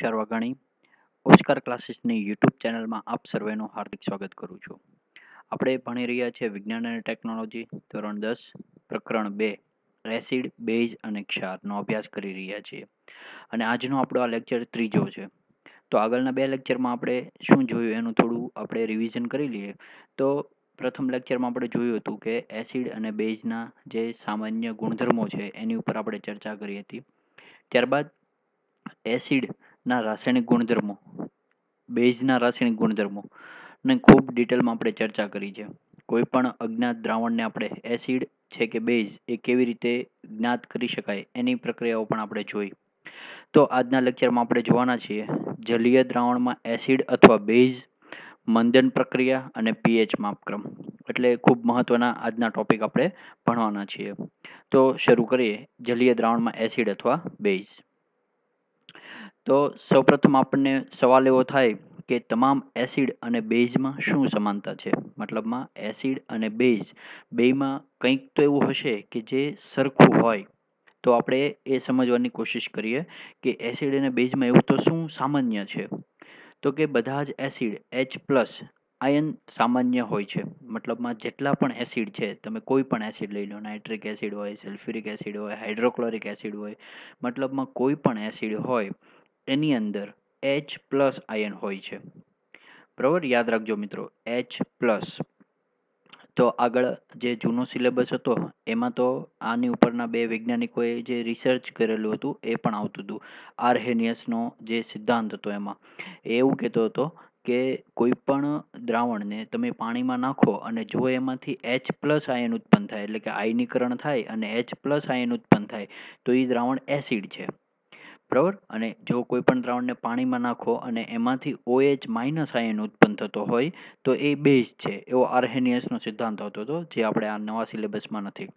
Tushar Vaghani Oscar ક્લાસીસની YouTube ચેનલમાં આપ સર્વેનું હાર્દિક સ્વાગત કરું છું આપણે ભણી રહ્યા છીએ વિજ્ઞાન અને ટેકનોલોજી ધોરણ દસ પ્રકરણ બે એસિડ બેઝ અને ક્ષારનો અભ્યાસ કરી રહ્યા છીએ અને આજનો આપણો આ લેક્ચર ત્રીજો છે તો આગળના બે લેક્ચરમાં આપણે શું જોયું એનું થોડું આપણે રિવિઝન કરી લઈએ તો પ્રથમ લેક્ચરમાં આપણે જોયું હતું કે એસિડ અને બેઝના જે સામાન્ય ગુણધર્મો છે એની ઉપર આપણે ચર્ચા કરી હતી ત્યારબાદ એસિડ ના રાસાયણિક ગુણધર્મો બેઝના રાસાયણિક ગુણધર્મો ને ખૂબ ડિટેલમાં આપણે ચર્ચા કરી છે કોઈ પણ અજ્ઞાત દ્રાવણને આપણે એસિડ છે કે બેઝ એ કેવી રીતે જ્ઞાત કરી શકાય એની પ્રક્રિયાઓ પણ આપણે જોઈ તો આજના લેક્ચરમાં આપણે જોવાના છીએ જલીય દ્રાવણમાં એસિડ અથવા બેઝ મંદન પ્રક્રિયા અને પીએચ માપક્રમ એટલે ખૂબ મહત્વના આજના ટોપિક આપણે ભણવાના છીએ તો શરૂ કરીએ જલીય દ્રાવણમાં એસિડ અથવા બેઝ તો સૌપ્રથમ આપણને સવાલ એવો થાય કે તમામ એસિડ અને બેઝમાં શું સમાનતા છે મતલબમાં એસિડ અને બેઝ બેમાં કંઈક તો એવું હશે કે જે સરખું હોય તો આપણે એ સમજવાની કોશિશ કરીએ કે એસિડ અને બેઝમાં એવું તો શું સામાન્ય છે તો કે બધા જ એસિડ એચ પ્લસ આયન સામાન્ય હોય છે મતલબમાં જેટલા પણ એસિડ છે તમે કોઈ પણ એસિડ લઈ લો નાઇટ્રિક એસિડ હોય સલ્ફ્યુરિક એસિડ હોય હાઇડ્રોક્લોરિક એસિડ હોય મતલબમાં કોઈ પણ એસિડ હોય એની અંદર એચ પ્લસ આયન હોય છે બરાબર યાદ રાખજો મિત્રો એચ પ્લસ તો આગળ જે જૂનો સિલેબસ હતો એમાં તો આની ઉપરના બે વૈજ્ઞાનિકોએ જે રિસર્ચ કરેલું હતું એ પણ આવતું હતું આર્હેનિયસનો જે સિદ્ધાંત હતો એમાં એવું કહેતો હતો કે કોઈ પણ દ્રાવણને તમે પાણીમાં નાખો અને જો એમાંથી એચ પ્લસ આયન ઉત્પન્ન થાય એટલે કે આયનીકરણ થાય અને એચ પ્લસ આયન ઉત્પન્ન થાય તો એ દ્રાવણ એસિડ છે બરાબર અને જો કોઈ પણ દ્રાવણને પાણીમાં નાખો અને એમાંથી ઓએચ માઇનસ આયન ઉત્પન્ન થતો હોય તો એ બેઝ છે એવો આર્હેનિયસનો સિદ્ધાંત આવતો હતો જે આપણે આ નવા સિલેબસમાં નથી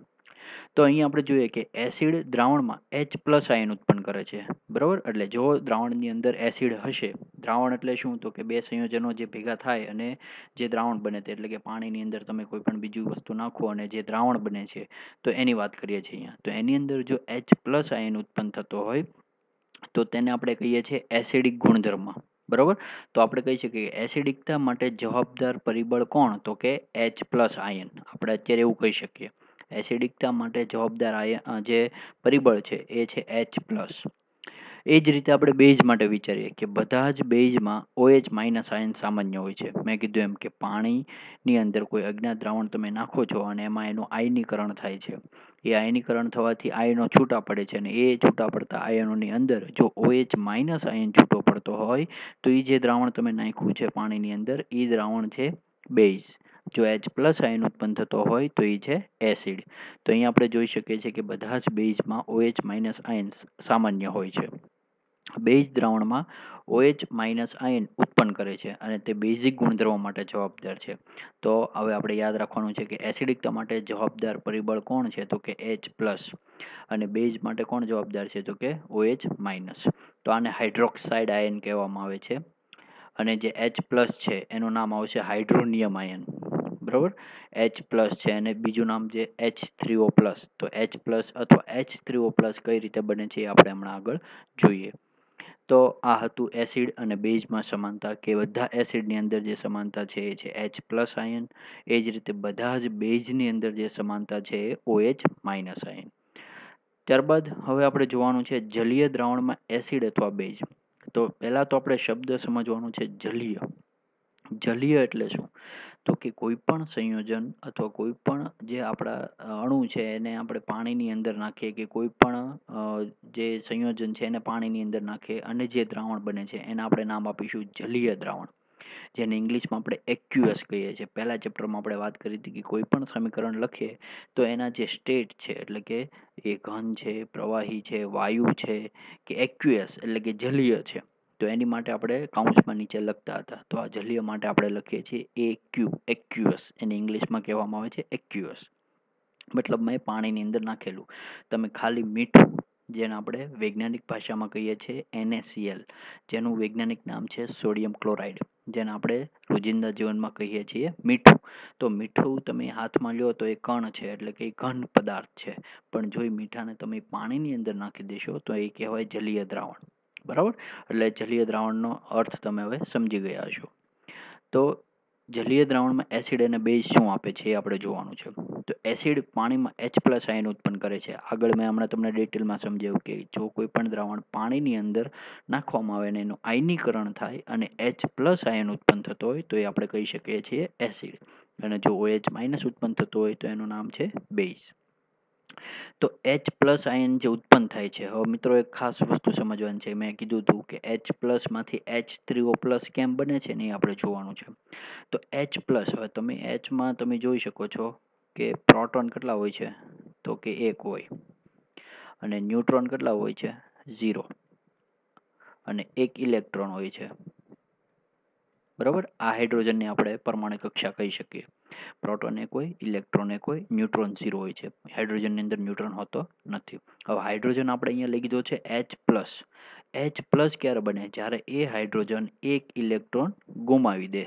તો અહીં આપણે જોઈએ કે એસિડ દ્રાવણમાં એચ પ્લસ આયન ઉત્પન્ન કરે છે બરાબર એટલે જો દ્રાવણની અંદર એસિડ હશે દ્રાવણ એટલે શું તો કે બે સંયોજનો જે ભેગા થાય અને જે દ્રાવણ બને તે એટલે કે પાણીની અંદર તમે કોઈ પણ બીજી વસ્તુ નાખો અને જે દ્રાવણ બને છે તો એની વાત કરીએ છીએ અહીંયા તો એની અંદર જો એચ પ્લસ આયન ઉત્પન્ન થતો હોય તો તેને આપણે કહીએ છીએ એસિડિક ગુણધર્મ બરાબર તો આપણે કહી શકીએ એસિડિકતા માટે જવાબદાર પરિબળ કોણ તો કે એચ પ્લસ આયન આપણે અત્યારે એવું કહી શકીએ એસિડિકતા માટે જવાબદાર આયન જે પરિબળ છે એ છે એચ પ્લસ એ જ રીતે આપણે બેઝ માટે વિચારીએ કે બધા જ બેઝમાં ઓએચ માઇનસ આયન સામાન્ય હોય છે મેં કીધું એમ કે પાણીની અંદર કોઈ અજ્ઞાત દ્રાવણ તમે નાખો છો અને એમાં એનું આયનીકરણ થાય છે એ આયનીકરણ થવાથી આયનો છૂટા પડે છે અને એ છૂટા પડતા આયનોની અંદર જો ઓએચ માઇનસ આયન છૂટો પડતો હોય તો એ જે દ્રાવણ તમે નાખ્યું છે પાણીની અંદર એ દ્રાવણ છે બેઝ જો એચ પ્લસ આયન ઉત્પન્ન થતો હોય તો એ છે એસિડ તો અહીંયા આપણે જોઈ શકીએ છીએ કે બધા જ બેઝમાં ઓએચ માઇનસ આયન્સ સામાન્ય હોય છે બેઝ દ્રાવણમાં OH- આયન ઉત્પન્ન કરે છે અને તે બેઝિક ગુણધર્મો માટે જવાબદાર છે તો હવે આપણે યાદ રાખવાનું છે કે એસિડિકતા માટે જવાબદાર પરિબળ કોણ છે તો કે H અને બેઝ માટે કોણ જવાબદાર છે તો કે OH તો આને હાઇડ્રોક્સાઇડ આયન કહેવામાં આવે છે અને જે H છે એનું નામ આવશે હાઇડ્રોનિયમ આયન બરોબર H છે અને બીજું નામ જે એચ થ્રીઓ પ્લસ તો H અથવા એચ થ્રીઓ પ્લસ કઈ રીતે બને છે એ આપણે હમણાં આગળ જોઈએ તો આ હતું એસિડ અને બેઝમાં સમાનતા કે બધા એસિડની અંદર જે સમાનતા છે એ છે એચ પ્લસ આયન એ જ રીતે બધા જ બેઝની અંદર જે સમાનતા છે એ ઓએચ માઇનસ આયન ત્યારબાદ હવે આપણે જોવાનું છે જલીય દ્રાવણમાં એસિડ અથવા બેઝ તો પહેલાં તો આપણે શબ્દ સમજવાનું છે જલીય જલીય એટલે શું તો કે કોઈપણ સંયોજન અથવા કોઈ પણ જે આપણા અણુ છે એને આપણે પાણીની અંદર નાખીએ કે કોઈપણ જે સંયોજન છે એને પાણીની અંદર નાખીએ અને જે દ્રાવણ બને છે એને આપણે નામ આપીશું જલીય દ્રાવણ જેને ઇંગ્લિશમાં આપણે એક્યુએસ કહીએ છીએ પહેલા ચેપ્ટરમાં આપણે વાત કરી હતી કે કોઈ પણ સમીકરણ લખીએ તો એના જે સ્ટેટ છે એટલે કે એ ઘન છે પ્રવાહી છે વાયુ છે કે એક્યુએસ એટલે કે જલીય છે તો એની માટે આપણે કાઉન્સમાં નીચે લખતા હતા તો આ જલીય માટે આપણે લખીએ છીએ એ ક્યુ એક્યુએસ એને ઇંગ્લિશમાં કહેવામાં આવે છે એક્યુઅસ મતલબ મેં પાણીની અંદર નાખેલું તમે ખાલી મીઠું જેને આપણે વૈજ્ઞાનિક ભાષામાં કહીએ છીએ એનએસીએલ જેનું વૈજ્ઞાનિક નામ છે સોડિયમ ક્લોરાઇડ જેને આપણે રોજિંદા જીવનમાં કહીએ છીએ મીઠું તો મીઠું તમે હાથમાં લ્યો તો એ કણ છે એટલે કે એ ઘન પદાર્થ છે પણ જો એ મીઠાને તમે પાણીની અંદર નાખી દેશો તો એ કહેવાય જલીય દ્રાવણ બરાબર એટલે જલીય દ્રાવણનો અર્થ તમે હવે સમજી ગયા છો તો જલીય દ્રાવણમાં એસિડ અને બેઝ શું આપે છે એ આપણે જોવાનું છે તો એસિડ પાણીમાં એચ પ્લસ આયન ઉત્પન્ન કરે છે આગળ મેં હમણાં તમને ડિટેલમાં સમજાવ્યું કે જો કોઈ પણ દ્રાવણ પાણીની અંદર નાખવામાં આવે અને એનું આયનીકરણ થાય અને એચ પ્લસ આયન ઉત્પન્ન થતો હોય તો એ આપણે કહી શકીએ છીએ એસિડ અને જો ઓએચ માઇનસ ઉત્પન્ન થતો હોય તો એનું નામ છે બેઝ તો એચ પ્લસ આયન જે ઉત્પન્ન થાય છે હવે મિત્રો એક ખાસ વસ્તુ સમજવાની છે મેં કીધું હતું કે એચ પ્લસમાંથી એચ થ્રીઓ પ્લસ કેમ બને છે ને એ આપણે જોવાનું છે તો એચ પ્લસ હવે તમે એચમાં તમે જોઈ શકો છો કે પ્રોટોન કેટલા હોય છે તો કે એક હોય અને ન્યુટ્રોન કેટલા હોય છે ઝીરો અને એક ઇલેક્ટ્રોન હોય છે બરાબર આ હાઇડ્રોજનને આપણે પરમાણુ કક્ષા કહી શકીએ પ્રોટોન એક હોય ઇલેક્ટ્રોન એક હોય ન્યુટ્રોન ઝીરો હોય છે હાઇડ્રોજનની અંદર ન્યુટ્રોન હોતો નથી હવે હાઇડ્રોજન આપણે અહીંયા લઈ લીધો છે એચ પ્લસ એચ પ્લસ ક્યારે બને જ્યારે એ હાઇડ્રોજન એક ઇલેક્ટ્રોન ગુમાવી દે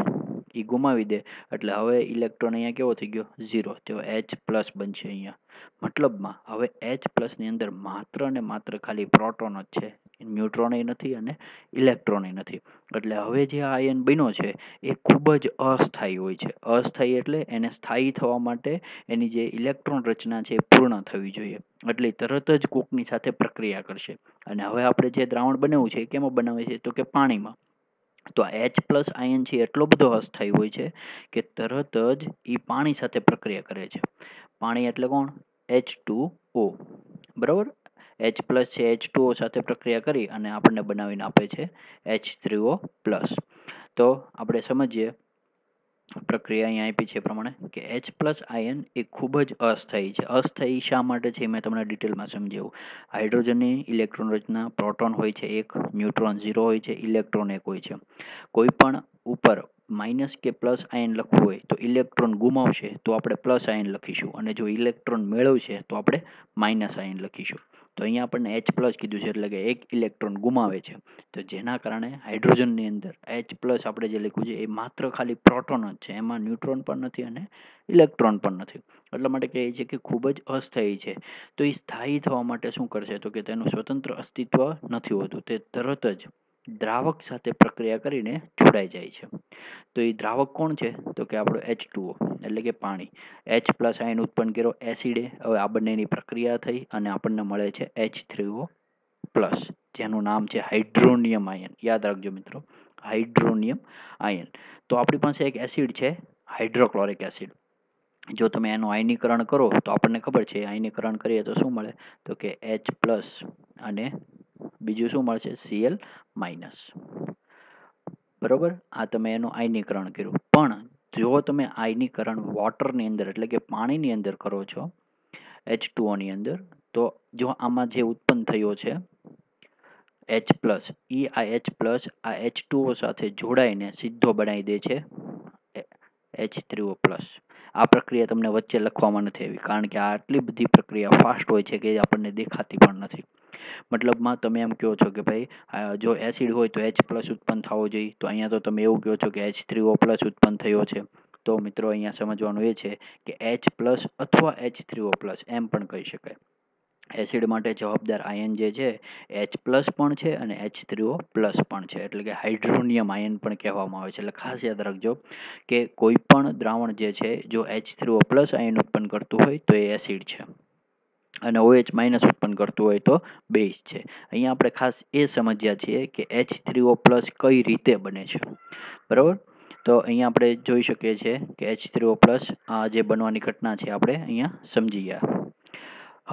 એ ગુમાવી દે એટલે હવે ઇલેક્ટ્રોન અહીંયા કેવો થઈ ગયો ઝીરો તેઓ એચ પ્લસ બનશે અહીંયા મતલબમાં હવે એચ પ્લસની અંદર માત્ર ને માત્ર ખાલી પ્રોટોન જ છે ન્યુટ્રોન નથી અને ઇલેક્ટ્રોન નથી એટલે હવે જે આયન બન્યો છે એ ખૂબ જ અસ્થાયી હોય છે અસ્થાયી એટલે એને સ્થાયી થવા માટે એની જે ઇલેક્ટ્રોન રચના છે એ પૂર્ણ થવી જોઈએ એટલે તરત જ કોકની સાથે પ્રક્રિયા કરશે અને હવે આપણે જે દ્રાવણ બનાવ્યું છે એ કેમાં બનાવે છે તો કે પાણીમાં તો આ એચ પ્લસ આયન છે એટલો બધો અસ્થાયી હોય છે કે તરત જ એ પાણી સાથે પ્રક્રિયા કરે છે પાણી એટલે કોણ એચ ટુ ઓ બરાબર એચ પ્લસ છે એચ ટુઓ સાથે પ્રક્રિયા કરી અને આપણને બનાવીને આપે છે એચ થ્રીઓ પ્લસ તો આપણે સમજીએ પ્રક્રિયા અહીં આપી છે પ્રમાણે કે એચ પ્લસ આયન એ ખૂબ જ અસ્થાયી છે અસ્થાયી શા માટે છે મેં તમને ડિટેલમાં સમજાવું હાઇડ્રોજનની ઇલેક્ટ્રોન રચના પ્રોટોન હોય છે એક ન્યુટ્રોન ઝીરો હોય છે ઇલેક્ટ્રોન એક હોય છે કોઈ પણ ઉપર માઇનસ કે પ્લસ આયન લખવું હોય તો ઇલેક્ટ્રોન ગુમાવશે તો આપણે પ્લસ આયન લખીશું અને જો ઇલેક્ટ્રોન મેળવશે તો આપણે માઇનસ આયન લખીશું તો અહીંયા આપણને એચ પ્લસ કીધું છે એટલે કે એક ઇલેક્ટ્રોન ગુમાવે છે તો જેના કારણે હાઇડ્રોજનની અંદર એચ પ્લસ આપણે જે લખ્યું છે એ માત્ર ખાલી પ્રોટોન જ છે એમાં ન્યુટ્રોન પણ નથી અને ઇલેક્ટ્રોન પણ નથી એટલા માટે કહે છે કે ખૂબ જ અસ્થાયી છે તો એ સ્થાયી થવા માટે શું કરશે તો કે તેનું સ્વતંત્ર અસ્તિત્વ નથી હોતું તે તરત જ દ્રાવક સાથે પ્રક્રિયા કરીને જોડાઈ જાય છે તો એ દ્રાવક કોણ છે તો કે આપણો એચ એટલે કે પાણી એચ પ્લસ આયન ઉત્પન્ન કર્યો એસિડે હવે આ બંનેની પ્રક્રિયા થઈ અને આપણને મળે છે એચ થ્રીઓ પ્લસ જેનું નામ છે હાઇડ્રોનિયમ આયન યાદ રાખજો મિત્રો હાઇડ્રોનિયમ આયન તો આપણી પાસે એક એસિડ છે હાઇડ્રોક્લોરિક એસિડ જો તમે એનું આયનીકરણ કરો તો આપણને ખબર છે આયનીકરણ કરીએ તો શું મળે તો કે એચ પ્લસ અને બીજું શું મળશે સીએલ માઇનસ બરોબર આ તમે એનું આયનીકરણ કર્યું પણ જો તમે આયનીકરણ વોટરની અંદર એટલે કે પાણીની અંદર કરો છો એચ ટુઓની અંદર તો જો આમાં જે ઉત્પન્ન થયો છે એચ પ્લસ ઈ આ એચ પ્લસ આ એચ ટુઓ સાથે જોડાઈને સીધો બનાવી દે છે એચ થ્રીઓ પ્લસ આ પ્રક્રિયા તમને વચ્ચે લખવામાં નથી આવી કારણ કે આ આટલી બધી પ્રક્રિયા ફાસ્ટ હોય છે કે આપણને દેખાતી પણ નથી મતલબમાં તમે એમ કહો છો કે ભાઈ જો એસિડ હોય તો એચ પ્લસ ઉત્પન્ન થવો જોઈએ તો અહીંયા તો તમે એવું કહો છો કે એચ થ્રી ઓ પ્લસ ઉત્પન્ન થયો છે તો મિત્રો અહીંયા સમજવાનું એ છે કે એચ પ્લસ અથવા એચ થ્રી ઓ પ્લસ એમ પણ કહી શકાય એસિડ માટે જવાબદાર આયન જે છે એચ પ્લસ પણ છે અને એચ થ્રીઓ પ્લસ પણ છે એટલે કે હાઇડ્રોનિયમ આયન પણ કહેવામાં આવે છે એટલે ખાસ યાદ રાખજો કે કોઈ પણ દ્રાવણ જે છે જો એચ થ્રીઓ પ્લસ આયન ઉત્પન્ન કરતું હોય તો એ એસિડ છે અને ઓએચ OH માઇનસ ઉત્પન્ન કરતું હોય તો બેઝ છે અહીંયા આપણે ખાસ એ સમજ્યા છીએ કે એચ થ્રી ઓ પ્લસ કઈ રીતે બને છે બરાબર તો અહીંયા આપણે જોઈ શકીએ છીએ કે એચ થ્રી ઓ પ્લસ આ જે બનવાની ઘટના છે આપણે અહીંયા સમજી ગયા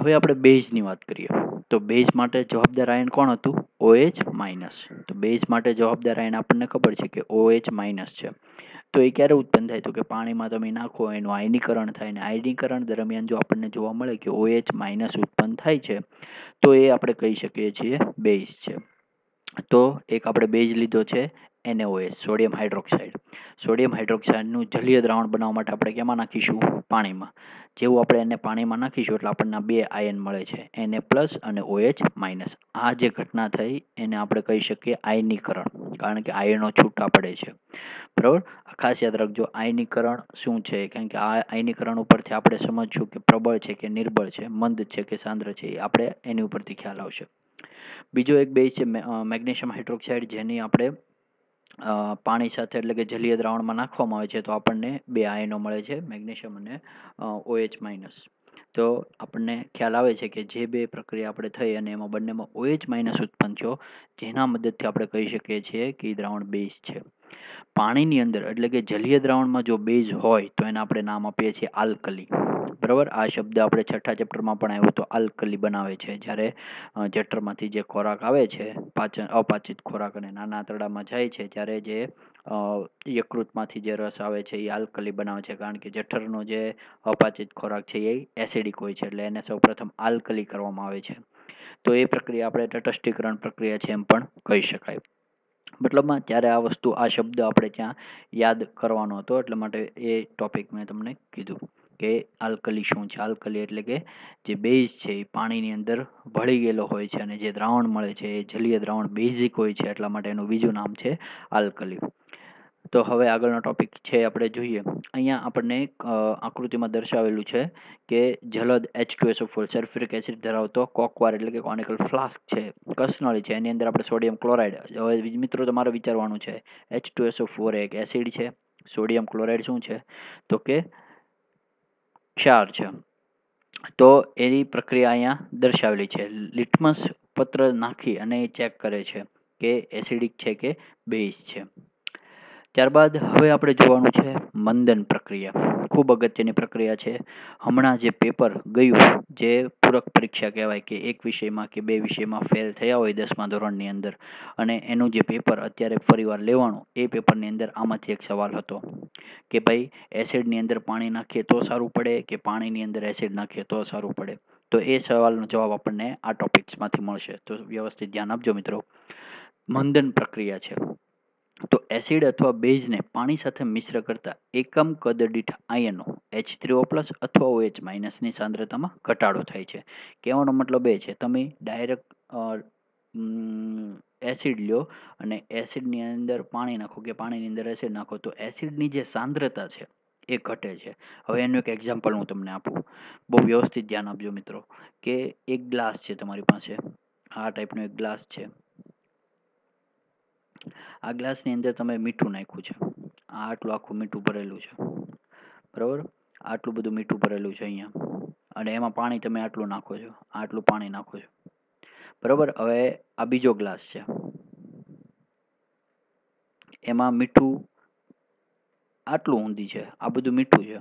હવે આપણે બેઝની વાત કરીએ તો બેઝ માટે જવાબદાર આયન કોણ હતું ઓએચ OH માઇનસ તો બેઝ માટે જવાબદાર આયન આપણને ખબર છે કે ઓએચ OH માઇનસ છે તો એ ક્યારે ઉત્પન્ન થાય તો કે પાણીમાં તમે નાખો એનું આયનીકરણ થાય અને આયનીકરણ દરમિયાન જો આપણને જોવા મળે કે ઓએચ માઇનસ ઉત્પન્ન થાય છે તો એ આપણે કહી શકીએ છીએ બેઝ છે તો એક આપણે બેઝ લીધો છે એને એનએઓએસ સોડિયમ હાઇડ્રોક્સાઇડ સોડિયમ હાઇડ્રોક્સાઇડનું જલીય દ્રાવણ બનાવવા માટે આપણે કેમાં નાખીશું પાણીમાં જેવું આપણે એને પાણીમાં નાખીશું એટલે આપણને બે આયન મળે છે એને પ્લસ અને ઓએચ માઇનસ આ જે ઘટના થઈ એને આપણે કહી શકીએ આયનીકરણ કારણ કે આયનો છૂટા પડે છે બરાબર ખાસ યાદ રાખજો આયનીકરણ શું છે કારણ કે આ આયનીકરણ ઉપરથી આપણે સમજશું કે પ્રબળ છે કે નિર્બળ છે મંદ છે કે સાંદ્ર છે એ આપણે એની ઉપરથી ખ્યાલ આવશે બીજો એક બે છે મેગ્નેશિયમ હાઇડ્રોક્સાઇડ જેની આપણે પાણી સાથે એટલે કે જલીય દ્રાવણમાં નાખવામાં આવે છે તો આપણને બે આયનો મળે છે મેગ્નેશિયમ અને ઓએચ માઇનસ તો આપણને ખ્યાલ આવે છે કે જે બે પ્રક્રિયા આપણે થઈ અને એમાં બંનેમાં ઓએચ માઇનસ ઉત્પન્ન થયો જેના મદદથી આપણે કહી શકીએ છીએ કે એ દ્રાવણ બેઝ છે પાણીની અંદર એટલે કે જલીય દ્રાવણમાં જો બેઝ હોય તો એને આપણે નામ આપીએ છીએ આલ્કલી બરાબર આ શબ્દ આપણે છઠ્ઠા ચેપ્ટરમાં પણ આવ્યો તો આલ્કલી બનાવે છે જ્યારે જઠરમાંથી જે ખોરાક આવે છે પાચન અપાચિત ખોરાક અને નાના આંતરડામાં જાય છે ત્યારે જે યકૃતમાંથી જે રસ આવે છે એ આલ્કલી બનાવે છે કારણ કે જઠરનો જે અપાચિત ખોરાક છે એ એસિડિક હોય છે એટલે એને સૌપ્રથમ આલ્કલી કરવામાં આવે છે તો એ પ્રક્રિયા આપણે તટસ્થીકરણ પ્રક્રિયા છે એમ પણ કહી શકાય મતલબમાં ત્યારે આ વસ્તુ આ શબ્દ આપણે ત્યાં યાદ કરવાનો હતો એટલે માટે એ ટોપિક મેં તમને કીધું કે આલ્કલી શું છે આલ્કલી એટલે કે જે બેઝ છે એ પાણીની અંદર ભળી ગયેલો હોય છે અને જે દ્રાવણ મળે છે એ જલીય દ્રાવણ બેઝિક હોય છે એટલા માટે એનું બીજું નામ છે આલ્કલી તો હવે આગળનો ટોપિક છે આપણે જોઈએ અહીંયા આપણને આકૃતિમાં દર્શાવેલું છે કે જલદ H two S O four sulphuric acid ધરાવતો કોકવાર એટલે કે કોનિકલ ફ્લાસ્ક છે કસનળી છે એની અંદર આપણે સોડિયમ ક્લોરાઇડ હવે મિત્રો તમારે વિચારવાનું છે એચ ટુ એસો ફોર એક એસિડ છે સોડિયમ ક્લોરાઇડ શું છે તો કે ક્ષાર છે તો એની પ્રક્રિયા અહીંયા દર્શાવેલી છે લિટમસ પત્ર નાખી અને એ ચેક કરે છે કે એસિડિક છે કે બેઝ છે ત્યારબાદ હવે આપણે જોવાનું છે મંદન પ્રક્રિયા ખૂબ અગત્યની પ્રક્રિયા છે હમણાં જે પેપર ગયું જે પૂરક પરીક્ષા કહેવાય કે એક વિષયમાં કે બે વિષયમાં ફેલ થયા હોય દસમા ધોરણની અંદર અને એનું જે પેપર અત્યારે ફરીવાર લેવાનું એ પેપરની અંદર આમાંથી એક સવાલ હતો કે ભાઈ એસિડની અંદર પાણી નાખીએ તો સારું પડે કે પાણીની અંદર એસિડ નાખીએ તો સારું પડે તો એ સવાલનો જવાબ આપણને આ ટોપિક્સમાંથી મળશે તો વ્યવસ્થિત ધ્યાન આપજો મિત્રો મંદન પ્રક્રિયા છે તો એસિડ અથવા બેઝને પાણી સાથે મિશ્ર કરતા એકમ કદ દીઠ આયનો એચ થ્રી ઓ પ્લસ અથવા ઓ એચ માઇનસની સાંદ્રતામાં ઘટાડો થાય છે કહેવાનો મતલબ એ છે તમે ડાયરેક્ટ એસિડ લ્યો અને એસિડની અંદર પાણી નાખો કે પાણીની અંદર એસિડ નાખો તો એસિડની જે સાંદ્રતા છે એ ઘટે છે હવે એનું એક એક્ઝામ્પલ હું તમને આપું બહુ વ્યવસ્થિત ધ્યાન આપજો મિત્રો કે એક ગ્લાસ છે તમારી પાસે આ ટાઈપનો એક ગ્લાસ છે આ ગ્લાસની અંદર તમે મીઠું નાખ્યું છે આટલું આખું મીઠું ભરેલું છે બરાબર આટલું બધું મીઠું ભરેલું છે અહીંયા અને એમાં પાણી તમે આટલું નાખો છો આટલું પાણી નાખો છો બરાબર હવે આ બીજો ગ્લાસ છે એમાં મીઠું આટલું ઊંધી છે આ બધું મીઠું છે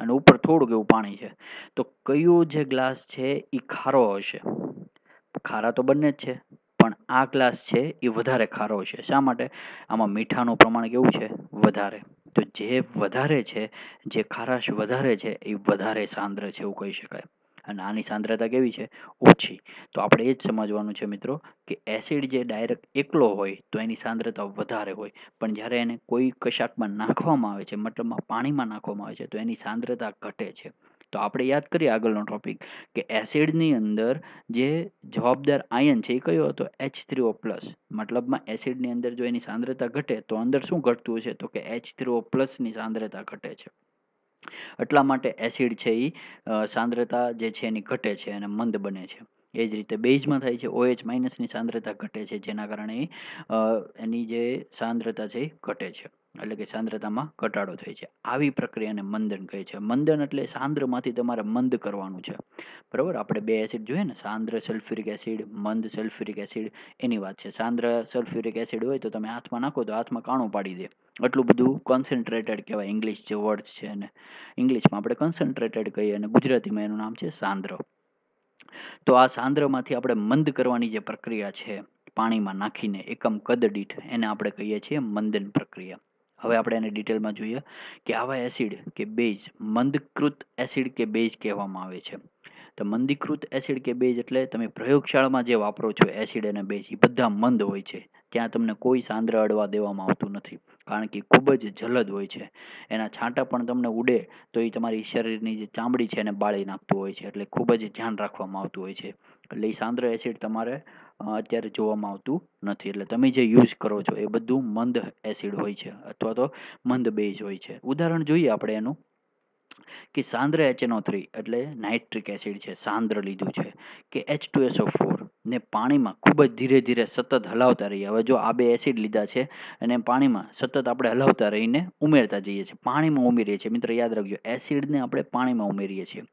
અને ઉપર થોડુંક એવું પાણી છે તો કયો જે ગ્લાસ છે એ ખારો હશે ખારા તો બંને જ છે પણ આ ક્લાસ છે એ વધારે ખારો છે શા માટે આમાં મીઠાનું પ્રમાણ કેવું છે વધારે તો જે વધારે છે જે ખારાશ વધારે છે એ વધારે સાંદ્ર છે એવું કહી શકાય અને આની સાંદ્રતા કેવી છે ઓછી તો આપણે એ જ સમજવાનું છે મિત્રો કે એસિડ જે ડાયરેક્ટ એકલો હોય તો એની સાંદ્રતા વધારે હોય પણ જ્યારે એને કોઈ કશાકમાં નાખવામાં આવે છે મતલબમાં પાણીમાં નાખવામાં આવે છે તો એની સાંદ્રતા ઘટે છે તો આપણે યાદ કરીએ આગળનો ટોપિક કે એસિડની અંદર જે જવાબદાર આયન છે એ કયો હતો એચ થ્રી ઓ પ્લસ મતલબમાં એસિડની અંદર જો એની સાંદ્રતા ઘટે તો અંદર શું ઘટતું હશે તો કે એચ થ્રી ઓ પ્લસની સાંદ્રતા ઘટે છે એટલા માટે એસિડ છે એ સાંદ્રતા જે છે એની ઘટે છે અને મંદ બને છે એ જ રીતે બેઝમાં થાય છે ઓએચ માઇનસની સાંદ્રતા ઘટે છે જેના કારણે એની જે સાંદ્રતા છે ઘટે છે એટલે કે સાંદ્રતામાં ઘટાડો થાય છે આવી પ્રક્રિયાને મંદન કહે છે મંદન એટલે સાંદ્રમાંથી તમારે મંદ કરવાનું છે બરાબર આપણે બે એસિડ જોઈએ ને સાંદ્ર સલ્ફ્યુરિક એસિડ મંદ સલ્ફ્યુરિક એસિડ એની વાત છે સાંદ્ર સલ્ફ્યુરિક એસિડ હોય તો તમે હાથમાં નાખો તો હાથમાં કાણું પાડી દે આટલું બધું કોન્સન્ટ્રેટેડ કહેવાય ઇંગ્લિશ જે વર્ડ છે ને ઇંગ્લિશમાં આપણે કોન્સન્ટ્રેટેડ કહીએ અને ગુજરાતીમાં એનું નામ છે સાંદ્ર તો આ સાંદ્રમાંથી આપણે મંદ કરવાની જે પ્રક્રિયા છે પાણીમાં નાખીને એકમ કદ દીઠ એને આપણે કહીએ છીએ મંદન પ્રક્રિયા હવે આપણે એને ડિટેલમાં જોઈએ કે આવા એસિડ કે બેઝ મંદકૃત એસિડ કે બેઝ કહેવામાં આવે છે તો મંદીકૃત એસિડ કે બેઝ એટલે તમે પ્રયોગશાળામાં જે વાપરો છો એસિડ અને બેઝ એ બધા મંદ હોય છે ત્યાં તમને કોઈ સાંદ્ર અડવા દેવામાં આવતું નથી કારણ કે ખૂબ જ જલદ હોય છે એના છાંટા પણ તમને ઉડે તો એ તમારી શરીરની જે ચામડી છે એને બાળી નાખતું હોય છે એટલે ખૂબ જ ધ્યાન રાખવામાં આવતું હોય છે એટલે એ સાંદ્ર એસિડ તમારે અત્યારે જોવામાં આવતું નથી એટલે તમે જે યુઝ કરો છો એ બધું મંદ એસિડ હોય છે અથવા તો મંદ બેઝ હોય છે ઉદાહરણ જોઈએ આપણે એનું કે સાંદ્ર એચ એચએનઓ થ્રી એટલે નાઇટ્રિક એસિડ છે સાંદ્ર લીધું છે કે H two S S O four ને પાણીમાં ખૂબ જ ધીરે ધીરે સતત હલાવતા રહીએ હવે જો આ બે એસિડ લીધા છે અને પાણીમાં સતત આપણે હલાવતા રહીને ઉમેરતા જઈએ છીએ પાણીમાં ઉમેરીએ છીએ મિત્ર યાદ રાખજો એસિડને આપણે પાણીમાં ઉમેરીએ છીએ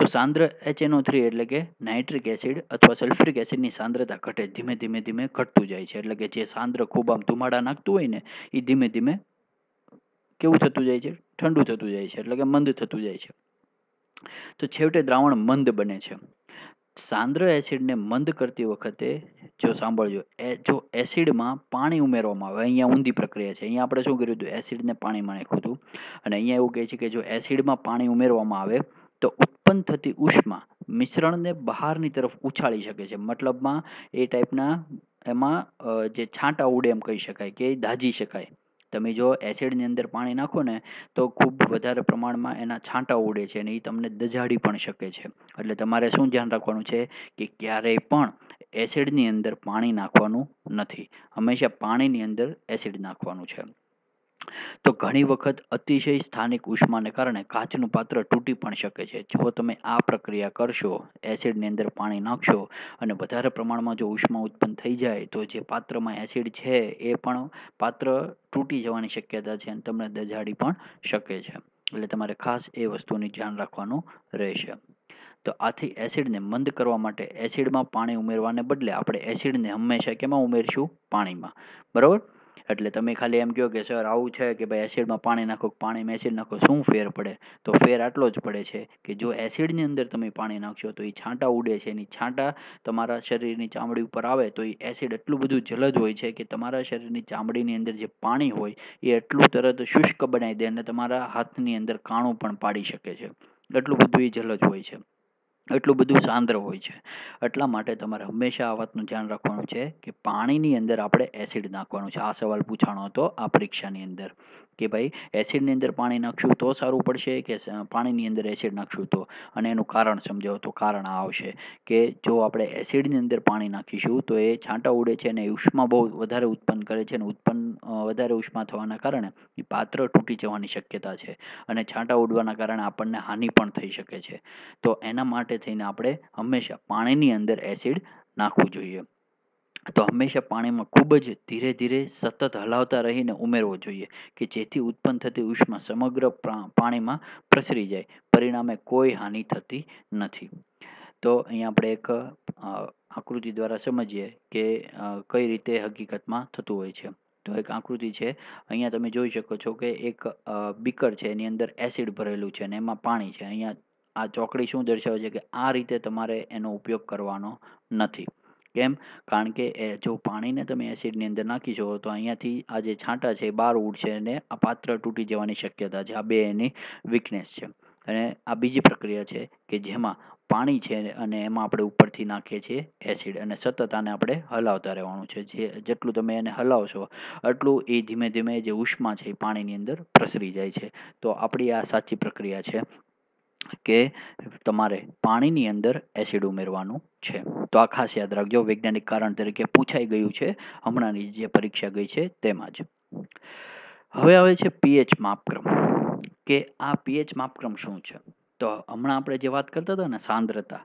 તો સાંદ્ર એચએનઓ થ્રી એટલે કે નાઇટ્રિક એસિડ અથવા સલ્ફ્યુરિક એસિડની સાંદ્રતા ઘટે ધીમે ધીમે ધીમે ઘટતું જાય છે એટલે કે જે સાંદ્ર ખૂબ આમ ધુમાડા નાખતું હોય ને એ ધીમે ધીમે કેવું થતું જાય છે ઠંડુ થતું જાય છે એટલે કે મંદ થતું જાય છે તો છેવટે દ્રાવણ મંદ બને છે સાંદ્ર એસિડને મંદ કરતી વખતે જો સાંભળજો એ જો એસિડમાં પાણી ઉમેરવામાં આવે અહીંયા ઊંધી પ્રક્રિયા છે અહીંયા આપણે શું કર્યું હતું એસિડને પાણીમાં નાખ્યું હતું અને અહીંયા એવું કહે છે કે જો એસિડમાં પાણી ઉમેરવામાં આવે તો ઉત્પન્ન થતી ઉષ્મા મિશ્રણને બહારની તરફ ઉછાળી શકે છે મતલબમાં એ ટાઈપના એમાં જે છાંટા ઉડે એમ કહી શકાય કે દાઝી શકાય તમે જો એસિડની અંદર પાણી નાખો ને તો ખૂબ વધારે પ્રમાણમાં એના છાંટા ઉડે છે અને એ તમને દજાડી પણ શકે છે એટલે તમારે શું ધ્યાન રાખવાનું છે કે ક્યારેય પણ એસિડની અંદર પાણી નાખવાનું નથી હંમેશા પાણીની અંદર એસિડ નાખવાનું છે તો ઘણી વખત અતિશય સ્થાનિક ઉષ્માને કારણે કાચનું પાત્ર તૂટી પણ શકે છે જો તમે આ પ્રક્રિયા કરશો એસિડની અંદર પાણી નાખશો અને વધારે પ્રમાણમાં જો ઉષ્મા ઉત્પન્ન થઈ જાય તો જે પાત્રમાં એસિડ છે એ પણ પાત્ર તૂટી જવાની શક્યતા છે અને તમને દજાડી પણ શકે છે એટલે તમારે ખાસ એ વસ્તુની ધ્યાન રાખવાનું રહેશે તો આથી એસિડને મંદ કરવા માટે એસિડમાં પાણી ઉમેરવાને બદલે આપણે એસિડને હંમેશા કેમાં ઉમેરશું પાણીમાં બરાબર એટલે તમે ખાલી એમ કહો કે સર આવું છે કે ભાઈ એસિડમાં પાણી નાખો પાણીમાં એસિડ નાખો શું ફેર પડે તો ફેર આટલો જ પડે છે કે જો એસિડની અંદર તમે પાણી નાખશો તો એ છાંટા ઉડે છે એની છાંટા તમારા શરીરની ચામડી ઉપર આવે તો એ એસિડ એટલું બધું જલદ હોય છે કે તમારા શરીરની ચામડીની અંદર જે પાણી હોય એ એટલું તરત શુષ્ક બનાવી દે અને તમારા હાથની અંદર કાણું પણ પાડી શકે છે એટલું બધું એ જલજ હોય છે એટલું બધું સાંદ્ર હોય છે એટલા માટે તમારે હંમેશા આ વાતનું ધ્યાન રાખવાનું છે કે પાણીની અંદર આપણે એસિડ નાખવાનું છે આ સવાલ પૂછાણો હતો આ પરીક્ષાની અંદર કે ભાઈ એસિડની અંદર પાણી નાખશું તો સારું પડશે કે પાણીની અંદર એસિડ નાખશું તો અને એનું કારણ સમજાવો તો કારણ આ આવશે કે જો આપણે એસિડની અંદર પાણી નાખીશું તો એ છાંટા ઉડે છે અને ઉષ્મા બહુ વધારે ઉત્પન્ન કરે છે અને ઉત્પન્ન વધારે ઉષ્મા થવાના કારણે એ પાત્ર તૂટી જવાની શક્યતા છે અને છાંટા ઉડવાના કારણે આપણને હાનિ પણ થઈ શકે છે તો એના માટે થઈને આપણે હંમેશા પાણીની અંદર એસિડ નાખવું જોઈએ તો હંમેશા પાણીમાં ખૂબ જ ધીરે ધીરે સતત હલાવતા રહીને ઉમેરવો જોઈએ કે જેથી ઉત્પન્ન થતી ઉષ્મા સમગ્ર પાણીમાં પ્રસરી જાય પરિણામે કોઈ હાનિ થતી નથી તો અહીં આપણે એક આકૃતિ દ્વારા સમજીએ કે કઈ રીતે હકીકતમાં થતું હોય છે તો એક આકૃતિ છે અહીંયા તમે જોઈ શકો છો કે એક બીકર છે એની અંદર એસિડ ભરેલું છે અને એમાં પાણી છે અહીંયા આ ચોકડી શું દર્શાવે છે કે આ રીતે તમારે એનો ઉપયોગ કરવાનો નથી કેમ કારણ કે જો પાણીને તમે એસિડની અંદર નાખી શકો તો અહીંયાથી આ જે છાંટા છે એ બહાર ઉડશે અને આ પાત્ર તૂટી જવાની શક્યતા છે આ બે એની વીકનેસ છે અને આ બીજી પ્રક્રિયા છે કે જેમાં પાણી છે અને એમાં આપણે ઉપરથી નાખીએ છીએ એસિડ અને સતત આને આપણે હલાવતા રહેવાનું છે જે જેટલું તમે એને હલાવશો એટલું એ ધીમે ધીમે જે ઉષ્મા છે એ પાણીની અંદર પ્રસરી જાય છે તો આપણી આ સાચી પ્રક્રિયા છે કે તમારે પાણીની અંદર એસિડ ઉમેરવાનું છે તો આ ખાસ યાદ રાખજો વૈજ્ઞાનિક કારણ તરીકે પૂછાઈ ગયું છે હમણાંની જે પરીક્ષા ગઈ છે તેમાં જ હવે આવે છે પીએચ માપક્રમ કે આ પીએચ માપક્રમ શું છે તો હમણાં આપણે જે વાત કરતા હતા ને સાંદ્રતા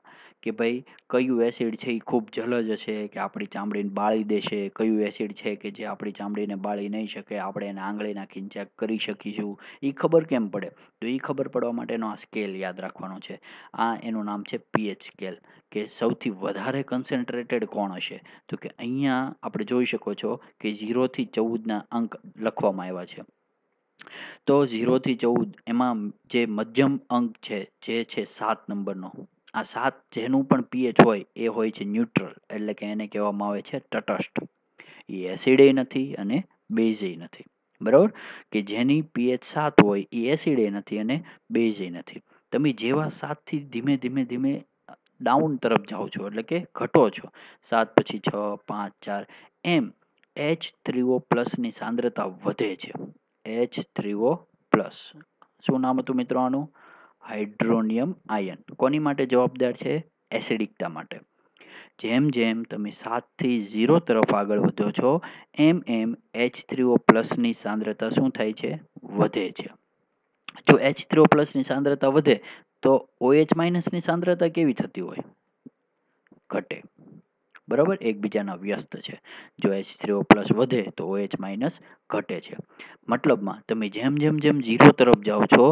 કે ભાઈ કયું એસિડ છે એ ખૂબ જલજ હશે કે આપણી ચામડીને બાળી દેશે કયું એસિડ છે કે જે આપણી ચામડીને બાળી નહીં શકે આપણે એને આંગળી નાખીને ચેક કરી શકીશું એ ખબર કેમ પડે તો એ ખબર પડવા માટેનો આ સ્કેલ યાદ રાખવાનો છે આ એનું નામ છે પીએચ સ્કેલ કે સૌથી વધારે કન્સન્ટ્રેટેડ કોણ હશે તો કે અહીંયા આપણે જોઈ શકો છો કે ઝીરોથી ચૌદના અંક લખવામાં આવ્યા છે તો zero થી ચૌદ એમાં જે મધ્યમ અંક છે જે છે સાત નંબરનો આ સાત જેનું પણ પીએચ હોય એ હોય છે ન્યુટ્રલ એટલે કે એને કહેવામાં આવે છે તટસ્થ એ એસિડે નથી અને બેઝે નથી બરાબર કે જેની પીએચ સાત હોય એ એસિડે નથી અને એ નથી તમે જેવા સાતથી ધીમે ધીમે ધીમે ડાઉન તરફ જાઓ છો એટલે કે ઘટો છો સાત પછી છ પાંચ ચાર એમ એચ થ્રી ઓ પ્લસની સાંદ્રતા વધે છે એચ થ્રી ઓ પ્લસ શું નામ હતું મિત્રો આનું હાઇડ્રોનિયમ આયન કોની માટે જવાબદાર છે એસિડિકતા માટે જેમ જેમ તમે સાતથી ઝીરો તરફ આગળ વધો છો એમ એમ એચ થ્રી થ્રીઓ પ્લસની સાંદ્રતા શું થાય છે વધે છે જો એચ થ્રી ઓ પ્લસની સાંદ્રતા વધે તો ઓએચ માઇનસની સાંદ્રતા કેવી થતી હોય ઘટે બરાબર એકબીજાના વ્યસ્ત છે જો એચ થ્રી ઓ પ્લસ વધે તો એચ માઇનસ ઘટે છે મતલબમાં તમે જેમ જેમ જેમ ઝીરો તરફ જાઓ છો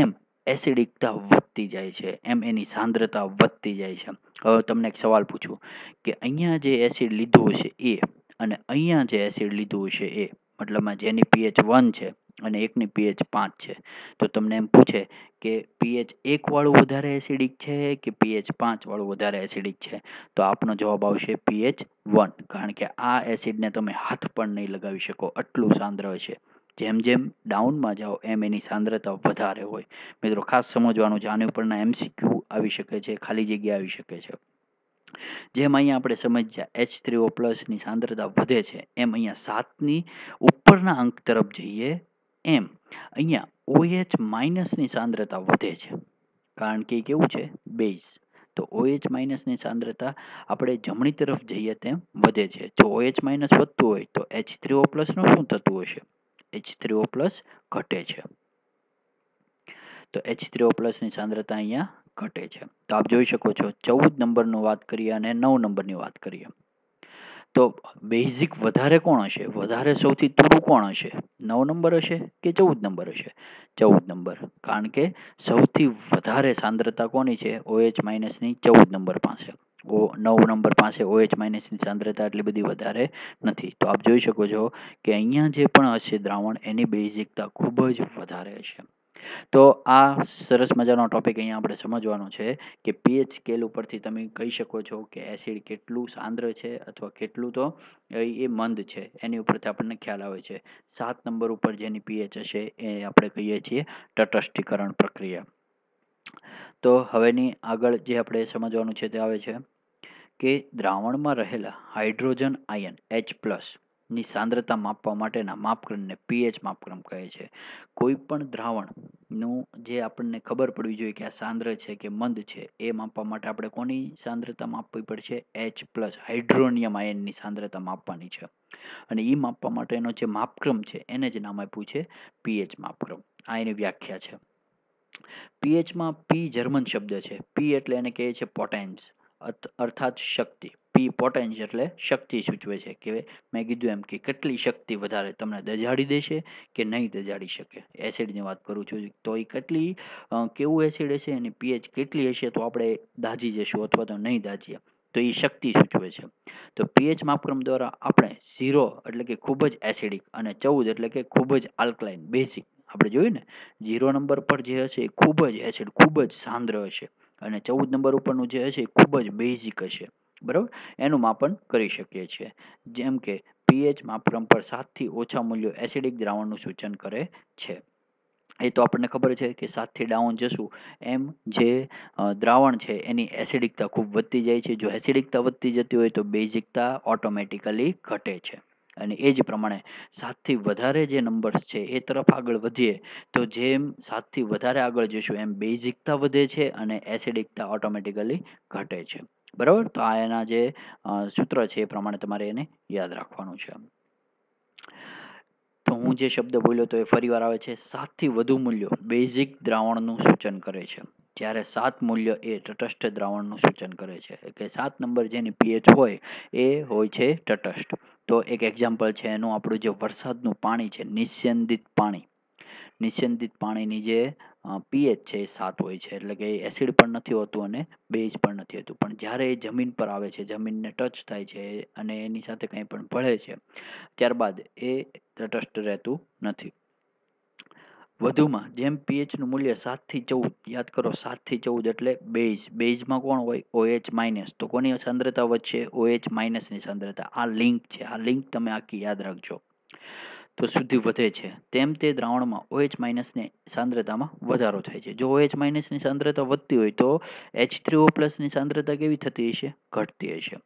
એમ એસિડિકતા વધતી જાય છે એમ એની સાંદ્રતા વધતી જાય છે હવે તમને એક સવાલ પૂછું કે અહીંયા જે એસિડ લીધું હશે એ અને અહીંયા જે એસિડ લીધું હશે એ મતલબમાં જેની પીએચ વન છે અને એકની પીએચ પાંચ છે તો તમને એમ પૂછે કે પીએચ એકવાળું વધારે એસિડિક છે કે પીએચ પાંચવાળું વધારે એસિડિક છે તો આપનો જવાબ આવશે પીએચ વન કારણ કે આ એસિડને તમે હાથ પણ નહીં લગાવી શકો આટલું સાંદ્ર છે જેમ જેમ ડાઉનમાં જાઓ એમ એની સાંદ્રતા વધારે હોય મિત્રો ખાસ સમજવાનું છે આની ઉપરના એમસીક્યુ આવી શકે છે ખાલી જગ્યા આવી શકે છે જેમ અહીંયા આપણે સમજ્યા એચ થ્રી ઓ પ્લસની સાંદ્રતા વધે છે એમ અહીંયા સાતની ઉપરના અંક તરફ જઈએ એમ અહીંયા ઓએચ માઇનસની સાંદ્રતા વધે છે કારણ કે કેવું છે બેઝ તો ઓએચ માઇનસની સાંદ્રતા આપણે જમણી તરફ જઈએ તેમ વધે છે જો ઓએચ માઇનસ વધતું હોય તો એચ થ્રીઓ પ્લસનું શું થતું હશે એચ થ્રી ઓ પ્લસ ઘટે છે તો એચ થ્રી થ્રીઓ પ્લસની સાંદ્રતા અહીંયા ઘટે છે તો આપ જોઈ શકો છો ચૌદ નંબરનું વાત કરીએ અને નવ નંબરની વાત કરીએ તો બેઝિક વધારે કોણ હશે વધારે સૌથી થોડું કોણ હશે નવ નંબર હશે કે ચૌદ નંબર હશે ચૌદ નંબર કારણ કે સૌથી વધારે સાંદ્રતા કોની છે ઓએચ OH માઇનસની ચૌદ નંબર પાસે ઓ નવ નંબર પાસે ઓએચ OH માઇનસની સાંદ્રતા એટલી બધી વધારે નથી તો આપ જોઈ શકો છો કે અહીંયા જે પણ હશે દ્રાવણ એની બેઝિકતા ખૂબ જ વધારે હશે તો આ સરસ મજાનો ટૉપિક અહીંયા આપણે સમજવાનો છે કે પીએચ સ્કેલ ઉપરથી તમે કહી શકો છો કે એસિડ કેટલું સાંદ્ર છે અથવા કેટલું તો એ મંદ છે એની ઉપરથી આપણને ખ્યાલ આવે છે સાત નંબર ઉપર જેની પીએચ હશે એ આપણે કહીએ છીએ તટસ્થીકરણ પ્રક્રિયા તો હવેની આગળ જે આપણે સમજવાનું છે તે આવે છે કે દ્રાવણમાં રહેલા હાઇડ્રોજન આયન એચ પ્લસ ની સાંદ્રતા માપવા માટેના માપક્રમને પીએચ માપક્રમ કહે છે કોઈ પણ દ્રાવણનું જે આપણને ખબર પડવી જોઈએ કે આ સાંદ્ર છે કે મંદ છે એ માપવા માટે આપણે કોની સાંદ્રતા માપવી પડશે એચ પ્લસ હાઇડ્રોનિયમ આયનની સાંદ્રતા માપવાની છે અને એ માપવા માટેનો જે માપક્રમ છે એને જ નામ આપ્યું છે પીએચ માપક્રમ આ એની વ્યાખ્યા છે પીએચમાં પી જર્મન શબ્દ છે પી એટલે એને કહે છે પોટેન્સ અર્થાત શક્તિ પી પોટેન્સ એટલે શક્તિ સૂચવે છે કે મેં કીધું એમ કે કેટલી શક્તિ વધારે તમને દજાડી દેશે કે નહીં દજાડી શકે એસિડની વાત કરું છું તો એ કેટલી કેવું એસિડ હશે એની પીએચ કેટલી હશે તો આપણે દાજી જઈશું અથવા તો નહીં દાજીએ તો એ શક્તિ સૂચવે છે તો પીએચ માપક્રમ દ્વારા આપણે ઝીરો એટલે કે ખૂબ જ એસિડિક અને ચૌદ એટલે કે ખૂબ જ આલ્કલાઇન બેઝિક આપણે જોયું ને ઝીરો નંબર પર જે હશે એ ખૂબ જ એસિડ ખૂબ જ સાંદ્ર હશે અને ચૌદ નંબર ઉપરનું જે હશે એ ખૂબ જ બેઝિક હશે બરાબર એનું માપન કરી શકીએ છીએ જેમ કે પીએચ માપક્રમ પર સાતથી ઓછા મૂલ્યો એસિડિક દ્રાવણનું સૂચન કરે છે એ તો આપણને ખબર છે કે સાતથી ડાઉન જશું એમ જે દ્રાવણ છે એની એસિડિકતા ખૂબ વધતી જાય છે જો એસિડિકતા વધતી જતી હોય તો બેઝિકતા ઓટોમેટિકલી ઘટે છે અને એ જ પ્રમાણે સાતથી વધારે જે નંબર્સ છે એ તરફ આગળ વધીએ તો જેમ સાતથી વધારે આગળ જશું એમ બેઝિકતા વધે છે અને એસિડિકતા ઓટોમેટિકલી ઘટે છે બરાબર તો આ એના જે સૂત્ર છે એ પ્રમાણે તમારે એને યાદ રાખવાનું છે તો હું જે શબ્દ બોલ્યો તો એ ફરીવાર આવે છે સાતથી વધુ મૂલ્યો બેઝિક દ્રાવણનું સૂચન કરે છે જ્યારે સાત મૂલ્ય એ તટસ્થ દ્રાવણનું સૂચન કરે છે કે સાત નંબર જેની પીએચ હોય એ હોય છે તટસ્થ તો એક એક્ઝામ્પલ છે એનું આપણું જે વરસાદનું પાણી છે નિસ્યંદિત પાણી નિસ્યંદિત પાણીની જે પીએચ છે એ સાત હોય છે એટલે કે એસિડ પણ નથી હોતું અને બેઝ પણ નથી હોતું પણ જ્યારે એ જમીન પર આવે છે જમીનને ટચ થાય છે અને એની સાથે કંઈ પણ ભળે છે ત્યારબાદ એ તટસ્થ રહેતું નથી વધુમાં જેમ પીએચનું મૂલ્ય સાતથી ચૌદ યાદ કરો સાતથી ચૌદ એટલે બેઝ બેઝમાં કોણ હોય ઓએચ માઇનસ તો કોની સાંદ્રતા વધશે ઓએચ માઇનસની સાંદ્રતા આ લિંક છે આ લિંક તમે આખી યાદ રાખજો તો શુદ્ધિ વધે છે તેમ તે દ્રાવણમાં ઓએચ માઇનસની સાંદ્રતામાં વધારો થાય છે જો ઓએચ માઇનસની સાંદ્રતા વધતી હોય તો એચ થ્રી ઓ પ્લસની સાંદ્રતા કેવી થતી હશે ઘટતી હશે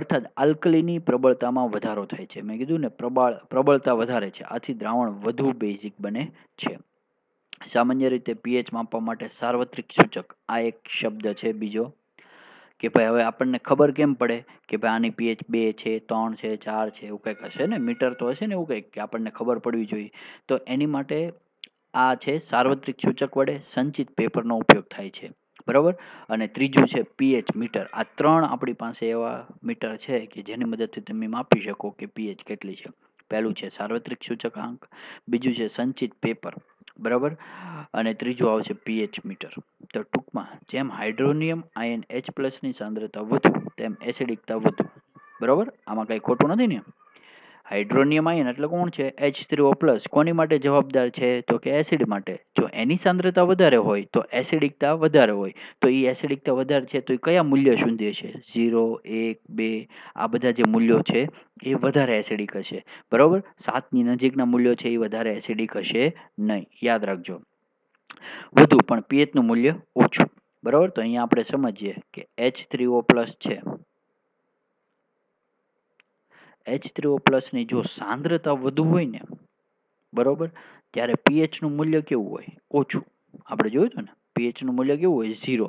અર્થાત આલ્કલીની પ્રબળતામાં વધારો થાય છે મેં કીધું ને પ્રબળ પ્રબળતા વધારે છે આથી દ્રાવણ વધુ બેઝિક બને છે સામાન્ય રીતે પીએચ માપવા માટે સાર્વત્રિક સૂચક આ એક શબ્દ છે બીજો કે ભાઈ હવે આપણને ખબર કેમ પડે કે ભાઈ આની પીએચ બે છે ત્રણ છે ચાર છે એવું કંઈક હશે ને મીટર તો હશે ને એવું કંઈક કે આપણને ખબર પડવી જોઈએ તો એની માટે આ છે સાર્વત્રિક સૂચક વડે સંચિત પેપરનો ઉપયોગ થાય છે બરાબર અને ત્રીજું છે પીએચ મીટર આ ત્રણ આપણી પાસે એવા મીટર છે કે જેની મદદથી તમે માપી શકો કે પીએચ કેટલી છે પહેલું છે સાર્વત્રિક સૂચકાંક બીજું છે સંચિત પેપર બરાબર અને ત્રીજું આવશે પીએચ મીટર તો ટૂંકમાં જેમ હાઇડ્રોનિયમ આયન એચ પ્લસની સાંદ્રતા વધુ તેમ એસિડિકતા વધુ બરાબર આમાં કંઈ ખોટું નથી ને હાઇડ્રોનિયમ આયન એટલે કોણ છે એચ થ્રીઓ પ્લસ કોની માટે જવાબદાર છે તો કે એસિડ માટે જો એની સાંદ્રતા વધારે હોય તો એસિડિકતા વધારે હોય તો એ એસિડિકતા વધારે છે તો એ કયા મૂલ્ય શોધીએ છે ઝીરો એક બે આ બધા જે મૂલ્યો છે એ વધારે એસિડિક હશે બરાબર સાતની નજીકના મૂલ્યો છે એ વધારે એસિડિક હશે નહીં યાદ રાખજો વધુ પણ પીએચનું મૂલ્ય ઓછું બરાબર તો અહીંયા આપણે સમજીએ કે એચ થ્રીઓ પ્લસ છે એચ થ્રી ઓ પ્લસની જો સાંદ્રતા વધુ હોય ને બરોબર ત્યારે પીએચનું મૂલ્ય કેવું હોય ઓછું આપણે જોયું હતું ને પીએચનું મૂલ્ય કેવું હોય ઝીરો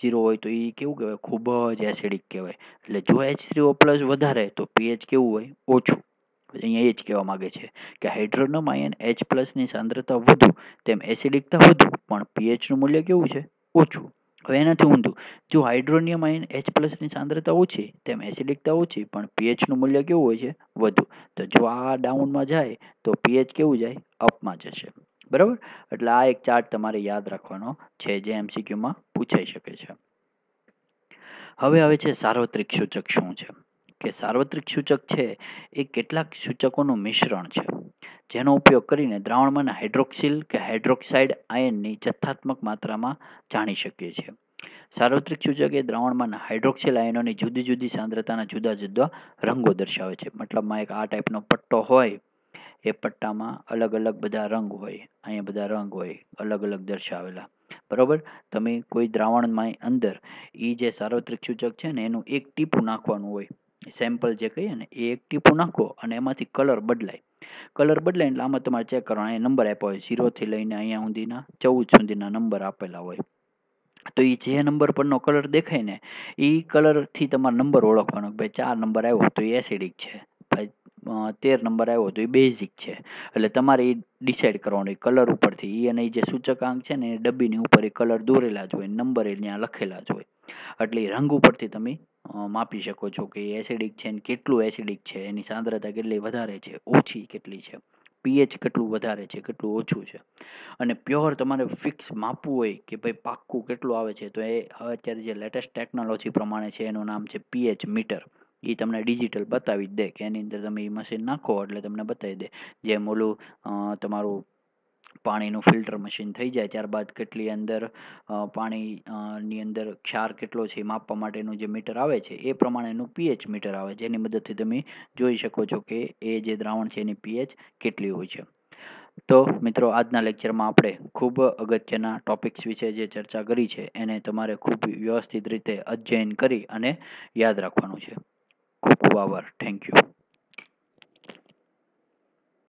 ઝીરો હોય તો એ કેવું કહેવાય ખૂબ જ એસિડિક કહેવાય એટલે જો એચ થ્રી ઓ પ્લસ વધારે તો પીએચ કેવું હોય ઓછું અહીંયા એ જ કહેવા માગે છે કે હાઇડ્રોનમ આયન એચ પ્લસની સાંદ્રતા વધુ તેમ એસિડિકતા વધુ પણ પીએચનું મૂલ્ય કેવું છે ઓછું હવે એનાથી ઊંધું જો હાઇડ્રોનિયમ આયન એચ પ્લસની સાંદ્રતા ઓછી તેમ એસિડિકતા ઓછી પણ પીએચનું મૂલ્ય કેવું હોય છે વધુ તો જો આ ડાઉનમાં જાય તો પીએચ કેવું જાય અપમાં જશે બરાબર એટલે આ એક ચાર્ટ તમારે યાદ રાખવાનો છે જે એમસીક્યુમાં પૂછાઈ શકે છે હવે આવે છે સાર્વત્રિક સૂચક શું છે કે સાર્વત્રિક સૂચક છે એ કેટલાક સૂચકોનું મિશ્રણ છે જેનો ઉપયોગ કરીને દ્રાવણમાંના હાઇડ્રોક્સિલ કે હાઇડ્રોક્સાઇડ આયનની જથ્થાત્મક માત્રામાં જાણી શકીએ છીએ સાર્વત્રિક સૂચક એ દ્રાવણમાંના હાઇડ્રોક્સિલ આયનોની જુદી જુદી સાંદ્રતાના જુદા જુદા રંગો દર્શાવે છે મતલબમાં એક આ ટાઈપનો પટ્ટો હોય એ પટ્ટામાં અલગ અલગ બધા રંગ હોય અહીંયા બધા રંગ હોય અલગ અલગ દર્શાવેલા બરાબર તમે કોઈ દ્રાવણમાં અંદર એ જે સાર્વત્રિક સૂચક છે ને એનું એક ટીપું નાખવાનું હોય સેમ્પલ જે કહીએ ને એ એક ટીપું નાખો અને એમાંથી કલર બદલાય કલર બદલે એટલે આમાં તમારે ચેક કરવાનો અહીંયા નંબર આપ્યો હોય ઝીરોથી લઈને અહીંયા સુધીના ચૌદ સુધીના નંબર આપેલા હોય તો એ જે નંબર પરનો કલર દેખાય ને એ કલરથી તમારો નંબર ઓળખવાનો ભાઈ ચાર નંબર આવ્યો તો એ એસિડિક છે ભાઈ તેર નંબર આવ્યો તો એ બેઝિક છે એટલે તમારે એ ડિસાઇડ કરવાનો એ કલર ઉપરથી એ અને જે સૂચકાંક છે ને એ ડબ્બીની ઉપર એ કલર દોરેલા જ હોય નંબર એ ત્યાં લખેલા જ હોય એટલે એ રંગ ઉપરથી તમે માપી શકો છો કે એ એસિડિક છે ને કેટલું એસિડિક છે એની સાંદ્રતા કેટલી વધારે છે ઓછી કેટલી છે પીએચ કેટલું વધારે છે કેટલું ઓછું છે અને પ્યોર તમારે ફિક્સ માપવું હોય કે ભાઈ પાક્કું કેટલું આવે છે તો એ હવે અત્યારે જે લેટેસ્ટ ટેકનોલોજી પ્રમાણે છે એનું નામ છે પીએચ મીટર એ તમને ડિજિટલ બતાવી જ દે કે એની અંદર તમે એ મશીન નાખો એટલે તમને બતાવી દે જેમ ઓલું તમારું પાણીનું ફિલ્ટર મશીન થઈ જાય ત્યારબાદ કેટલી અંદર પાણીની અંદર ક્ષાર કેટલો છે એ માપવા માટેનું જે મીટર આવે છે એ પ્રમાણેનું પીએચ મીટર આવે છે એની મદદથી તમે જોઈ શકો છો કે એ જે દ્રાવણ છે એની પીએચ કેટલી હોય છે તો મિત્રો આજના લેક્ચરમાં આપણે ખૂબ અગત્યના ટોપિક્સ વિશે જે ચર્ચા કરી છે એને તમારે ખૂબ વ્યવસ્થિત રીતે અધ્યયન કરી અને યાદ રાખવાનું છે ખૂબ ખૂબ આભાર થેન્ક યુ